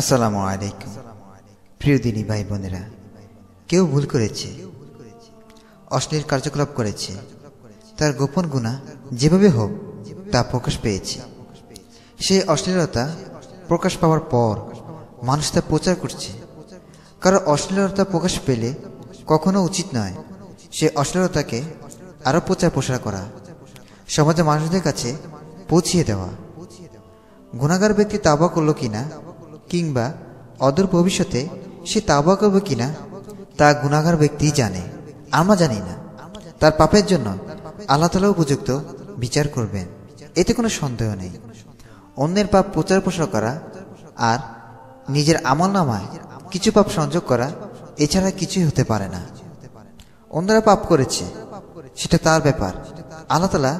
আসসালামু আলাইকুম প্রিয় দিনী ভাই বোনেরা কেউ ভুল করেছে অশ্লীল কার্যকলাপ করেছে তার গোপন গুণা যেভাবে হোক তা প্রকাশ পেয়েছে সেই অশ্লীলতা প্রকাশ পাওয়ার পর মানুষ তা প্রচার করছে কারণ অশ্লীলতা প্রকাশ পেলে কখনো উচিত নয় সে অশ্লীলতাকে আরও প্রচার প্রসার করা সমাজে মানুষদের কাছে পৌঁছিয়ে দেওয়া গুণাগার ব্যক্তি তাবা করলো কিনা কিংবা অদূর ভবিষ্যতে সে তাবাক করবে কিনা তা গুণাগার ব্যক্তি জানে আমরা জানি না তার পাপের জন্য আল্লাহ তালা উপযুক্ত বিচার করবেন এতে কোনো সন্দেহ নেই অন্যের পাপ প্রচার প্রসার করা আর নিজের আমল নামায় কিছু পাপ সংযোগ করা এছাড়া কিছুই হতে পারে না অন্যরা পাপ করেছে সেটা তার ব্যাপার আল্লাহ তালা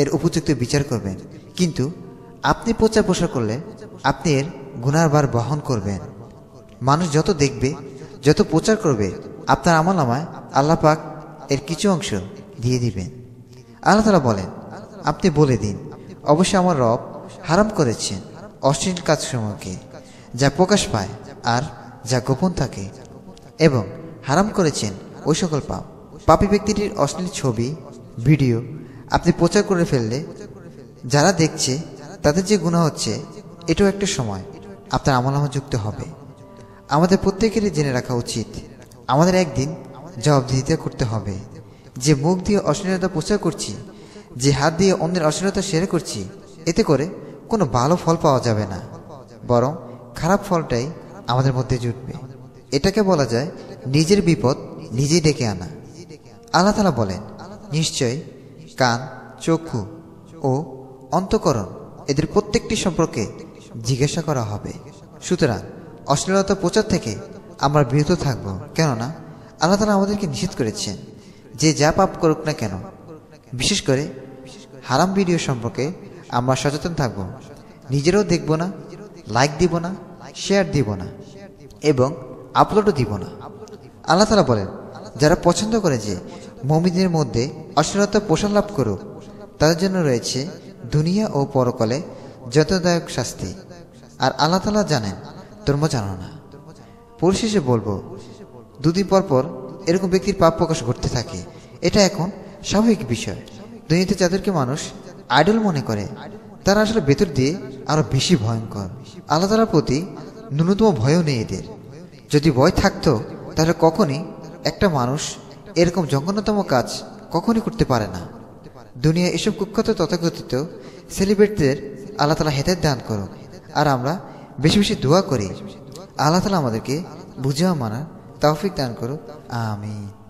এর উপযুক্ত বিচার করবেন কিন্তু আপনি প্রচার প্রসার করলে আপনি এর গুনার বার বহন করবেন মানুষ যত দেখবে যত প্রচার করবে আপনার আমল আমায় আল্লাহ পাক এর কিছু অংশ দিয়ে দিবেন আল্লাহ তালা বলেন আপনি বলে দিন অবশ্যই আমার রব হারাম করেছেন অশ্লীল কাজ কাজসমূহকে যা প্রকাশ পায় আর যা গোপন থাকে এবং হারাম করেছেন ওই সকল পাপ পাপী ব্যক্তিটির অশ্লীল ছবি ভিডিও আপনি প্রচার করে ফেললে যারা দেখছে তাদের যে গুণা হচ্ছে এটাও একটা সময় আপনার আমলামা যুক্ত হবে আমাদের প্রত্যেকেরই জেনে রাখা উচিত আমাদের একদিন জবাবদিহিত করতে হবে যে মুখ দিয়ে অশ্লীলতা প্রচার করছি যে হাত দিয়ে অন্যের অশ্লীলতা সেরে করছি এতে করে কোনো ভালো ফল পাওয়া যাবে না বরং খারাপ ফলটাই আমাদের মধ্যে জুটবে এটাকে বলা যায় নিজের বিপদ নিজেই ডেকে আনা আল্লাহ তালা বলেন নিশ্চয় কান চক্ষু ও অন্তকরণ এদের প্রত্যেকটি সম্পর্কে জিজ্ঞাসা করা হবে সুতরাং অশ্লীলতা প্রচার থেকে আমরা বিরত থাকব কেননা আল্লাহ তালা আমাদেরকে নিষেধ করেছেন যে যা পাপ করুক না কেন বিশেষ করে হারাম ভিডিও সম্পর্কে আমরা সচেতন থাকব নিজেরাও দেখব না লাইক দিব না শেয়ার দিব না এবং আপলোডও দিব না আল্লাহ তালা বলেন যারা পছন্দ করে যে মমিদের মধ্যে অশ্লীলতা পোষণ লাভ করুক তাদের জন্য রয়েছে দুনিয়া ও পরকলে যতদায়ক শাস্তি আর আল্লাহ তালা জানেন তোমরা জানো না পরিশেষে বলবো দুদিন পর পর এরকম ব্যক্তির পাপ প্রকাশ ঘটতে থাকে এটা এখন স্বাভাবিক বিষয় দুনিয়াতে যাদেরকে মানুষ আইডল মনে করে তারা আসলে ভেতর দিয়ে আরও বেশি ভয়ঙ্কর আল্লাহ তালার প্রতি ন্যূনতম ভয়ও নেই এদের যদি ভয় থাকতো তাহলে কখনই একটা মানুষ এরকম জঘন্যতম কাজ কখনই করতে পারে না দুনিয়া এসব কুখ্যাত তথাকথিত সেলিব্রেটদের আল্লাহ তালা হেদায়ত দান করো আর আমরা বেশি বেশি দোয়া করি আল্লাহ তালা আমাদেরকে বুঝেও মানার তৌফিক দান করুক আমি